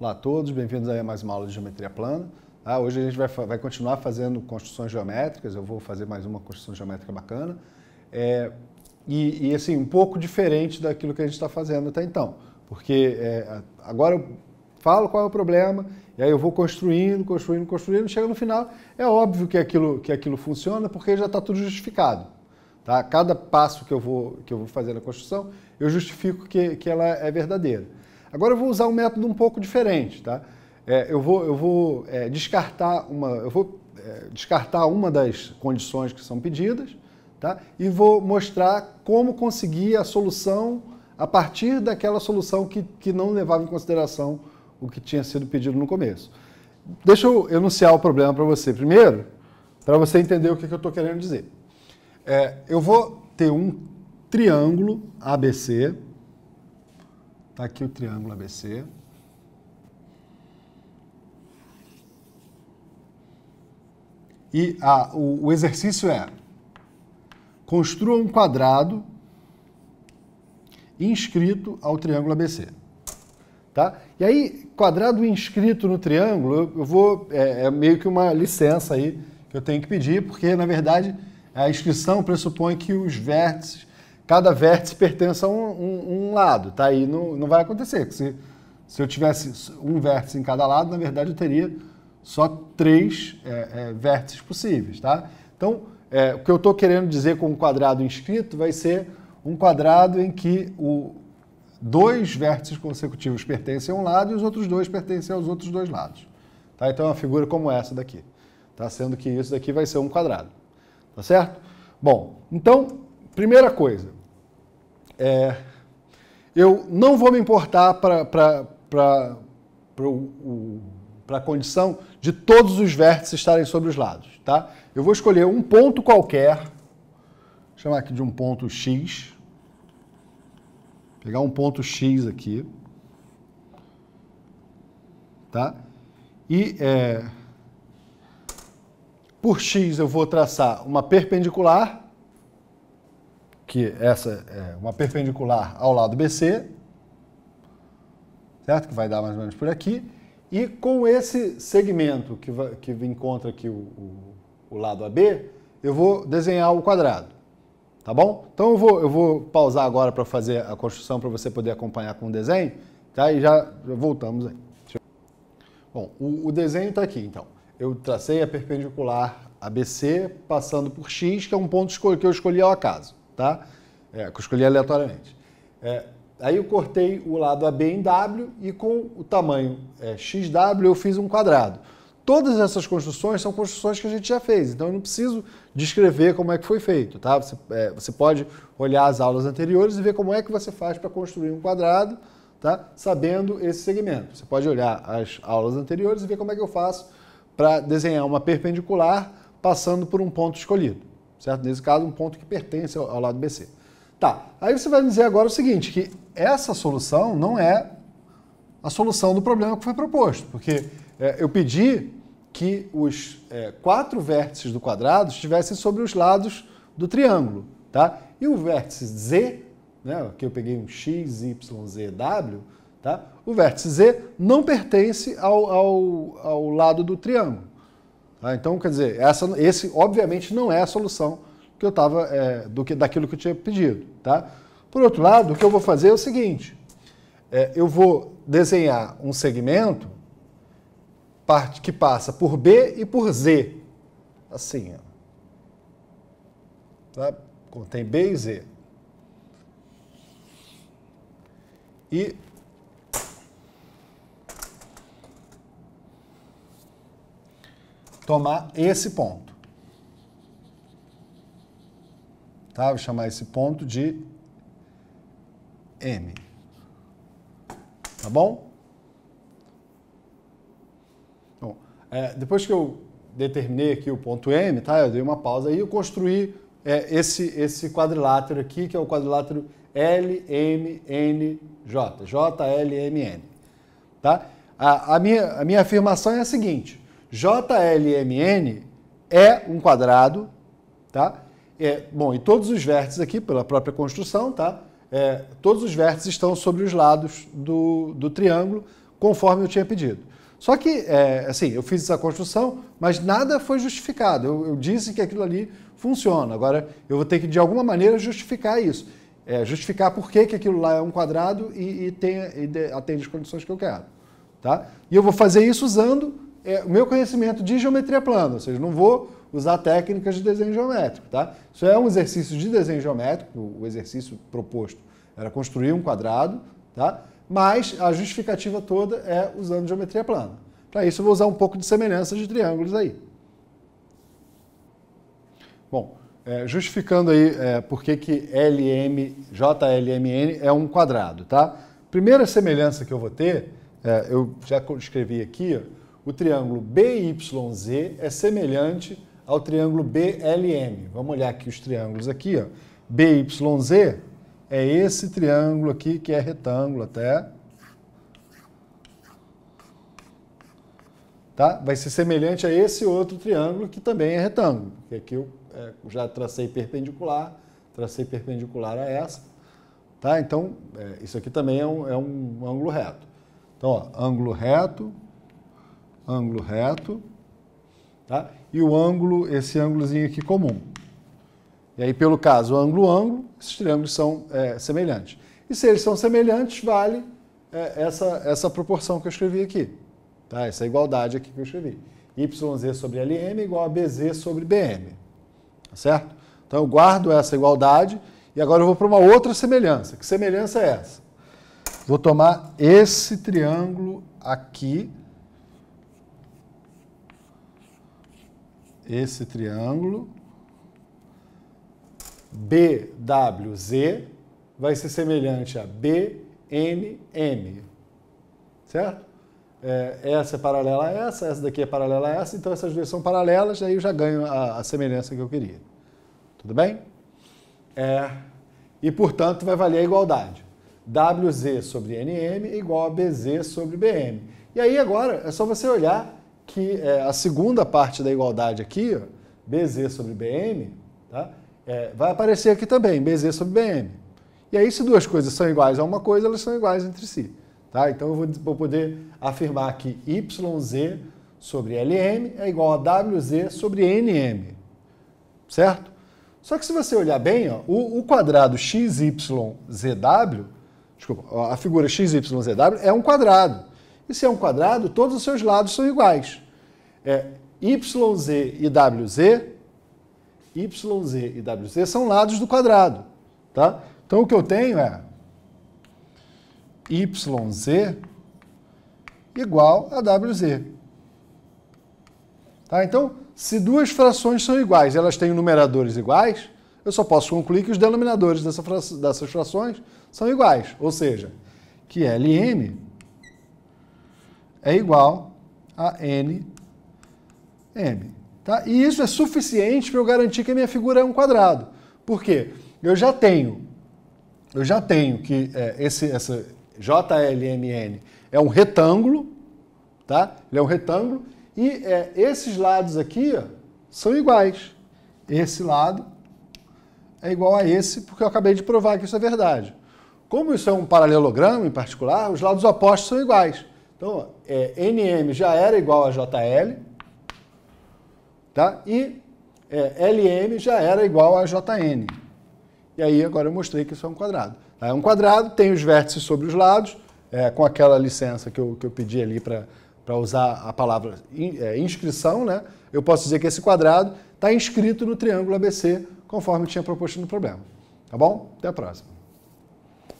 Olá a todos, bem-vindos a mais uma aula de geometria plana. Ah, hoje a gente vai, vai, continuar fazendo construções geométricas, eu vou fazer mais uma construção geométrica bacana. É, e, e, assim, um pouco diferente daquilo que a gente está fazendo até então, porque é, agora eu falo qual é o problema, e aí eu vou construindo, construindo, construindo, chega no final, é óbvio que aquilo, que aquilo funciona porque já está tudo justificado. Tá? Cada passo que eu, vou, que eu vou fazer na construção, eu justifico que, que ela é verdadeira. Agora eu vou usar um método um pouco diferente, tá? É, eu vou, eu vou é, descartar uma, eu vou é, descartar uma das condições que são pedidas, tá? E vou mostrar como conseguir a solução a partir daquela solução que, que não levava em consideração o que tinha sido pedido no começo. Deixa eu enunciar o problema para você primeiro, para você entender o que, que eu estou querendo dizer. É, eu vou ter um triângulo ABC Está aqui o triângulo ABC. E a o, o exercício é: construa um quadrado inscrito ao triângulo ABC. Tá? E aí, quadrado inscrito no triângulo, eu, vou. É, é, meio que uma licença aí que eu tenho que pedir, porque na verdade a inscrição pressupõe que os vértices cada vértice pertence a um, um, um lado, tá? aí não, não vai acontecer. Se, se eu tivesse um vértice em cada lado, na verdade eu teria só três é, é, vértices possíveis, tá? Então, é, o que eu estou querendo dizer com um quadrado inscrito vai ser um quadrado em que o, dois vértices consecutivos pertencem a um lado e os outros dois pertencem aos outros dois lados. Tá? Então, é uma figura como essa daqui. Tá? Sendo que isso daqui vai ser um quadrado. Tá certo? Bom, então, primeira coisa. É, eu não vou me importar para a condição de todos os vértices estarem sobre os lados. Tá? Eu vou escolher um ponto qualquer, chamar aqui de um ponto X, pegar um ponto X aqui, tá? E é, por X eu vou traçar uma perpendicular que essa é uma perpendicular ao lado BC, certo? Que vai dar mais ou menos por aqui. E com esse segmento que, vai, que encontra aqui o, o, o lado AB, eu vou desenhar o quadrado, tá bom? Então eu vou, eu vou pausar agora para fazer a construção para você poder acompanhar com o desenho, tá? E já, já voltamos aí. Bom, o, o desenho está aqui, então. Eu tracei a perpendicular ABC passando por X, que é um ponto que eu escolhi ao acaso tá? É, que eu escolhi aleatoriamente. É, aí eu cortei o lado AB em W e com o tamanho é, XW eu fiz um quadrado. Todas essas construções são construções que a gente já fez, então eu não preciso descrever como é que foi feito, tá? Você, é, você pode olhar as aulas anteriores e ver como é que você faz para construir um quadrado, tá? Sabendo esse segmento. Você pode olhar as aulas anteriores e ver como é que eu faço para desenhar uma perpendicular passando por um ponto escolhido certo? Nesse caso, um ponto que pertence ao, lado BC. Tá, aí você vai dizer agora o seguinte, que essa solução não é a solução do problema que foi proposto, porque é, eu pedi que os é, quatro vértices do quadrado estivessem sobre os lados do triângulo, tá? E o vértice Z, né, aqui eu peguei um X, Y, Z, W, tá? O vértice Z não pertence ao, ao, ao lado do triângulo. Tá? Então, quer dizer, essa, esse obviamente não é a solução que eu estava é, do que daquilo que eu tinha pedido, tá? Por outro lado, o que eu vou fazer é o seguinte: é, eu vou desenhar um segmento parte que passa por B e por Z, assim, ó. tá? Contém B e Z. E tomar esse ponto. Tá? Vou chamar esse ponto de M. Tá bom? Bom, é, depois que eu determinei aqui o ponto M, tá? Eu dei uma pausa e eu construí é, esse, esse quadrilátero aqui, que é o quadrilátero LMNJ, JLMN, tá? A, a, minha, a minha afirmação é a seguinte, JLMN é um quadrado, tá? É, bom, e todos os vértices aqui, pela própria construção, tá? É, todos os vértices estão sobre os lados do, do triângulo, conforme eu tinha pedido. Só que, é, assim, eu fiz essa construção, mas nada foi justificado. Eu, eu, disse que aquilo ali funciona. Agora, eu vou ter que, de alguma maneira, justificar isso. É, justificar por que, que aquilo lá é um quadrado e, e, tem, e de, atende as condições que eu quero. Tá? E eu vou fazer isso usando é, o meu conhecimento de geometria plana, ou seja, não vou usar técnicas de desenho geométrico, tá? Isso é um exercício de desenho geométrico, o exercício proposto era construir um quadrado, tá? Mas a justificativa toda é usando geometria plana. Para isso eu vou usar um pouco de semelhança de triângulos aí. Bom, é, justificando aí é, por que que LM, JLMN é um quadrado, tá? Primeira semelhança que eu vou ter, é, eu já escrevi aqui, ó, o triângulo BYZ é semelhante ao triângulo BLM. Vamos olhar aqui os triângulos aqui, ó. BYZ é esse triângulo aqui que é retângulo até. Tá? Vai ser semelhante a esse outro triângulo que também é retângulo. Porque aqui eu é, já tracei perpendicular, tracei perpendicular a essa. Tá? Então, é, isso aqui também é um, é um ângulo reto. Então, ó, ângulo reto, ângulo reto, tá? E o ângulo, esse ângulozinho aqui comum. E aí, pelo caso, ângulo-ângulo, esses triângulos são é, semelhantes. E se eles são semelhantes, vale é, essa, essa proporção que eu escrevi aqui, tá? Essa igualdade aqui que eu escrevi. YZ sobre LM igual a BZ sobre BM, tá certo? Então, eu guardo essa igualdade e agora eu vou para uma outra semelhança. Que semelhança é essa? Vou tomar esse triângulo aqui, esse triângulo BWZ vai ser semelhante a BNM, certo? É, essa é paralela a essa, essa daqui é paralela a essa, então essas duas são paralelas, aí eu já ganho a, a semelhança que eu queria. Tudo bem? É, e, portanto, vai valer a igualdade. WZ sobre NM é igual a BZ sobre BM. E aí agora é só você olhar que é, a segunda parte da igualdade aqui, ó, BZ sobre BM, tá? É, vai aparecer aqui também, BZ sobre BM. E aí, se duas coisas são iguais a uma coisa, elas são iguais entre si. Tá? Então, eu vou, vou poder afirmar que YZ sobre LM é igual a WZ sobre NM. Certo? Só que se você olhar bem, ó, o, o quadrado XYZW, desculpa, a figura XYZW é um quadrado. E se é um quadrado, todos os seus lados são iguais. É, YZ e WZ, YZ e WZ são lados do quadrado. Tá? Então o que eu tenho é YZ igual a WZ. Tá? Então, se duas frações são iguais elas têm numeradores iguais, eu só posso concluir que os denominadores dessa fra dessas frações são iguais. Ou seja, que LM é igual a nm. Tá? E isso é suficiente para eu garantir que a minha figura é um quadrado. Por quê? Eu já tenho, eu já tenho que é, esse, essa JLMN é um retângulo, tá? Ele é um retângulo e é, esses lados aqui ó, são iguais. Esse lado é igual a esse, porque eu acabei de provar que isso é verdade. Como isso é um paralelogramo em particular, os lados opostos são iguais. Então, é, NM já era igual a JL, tá? E é, LM já era igual a JN. E aí agora eu mostrei que isso é um quadrado. Tá? É um quadrado, tem os vértices sobre os lados, é, com aquela licença que eu, que eu pedi ali para usar a palavra in, é, inscrição, né? Eu posso dizer que esse quadrado está inscrito no triângulo ABC, conforme tinha proposto no problema. Tá bom? Até a próxima.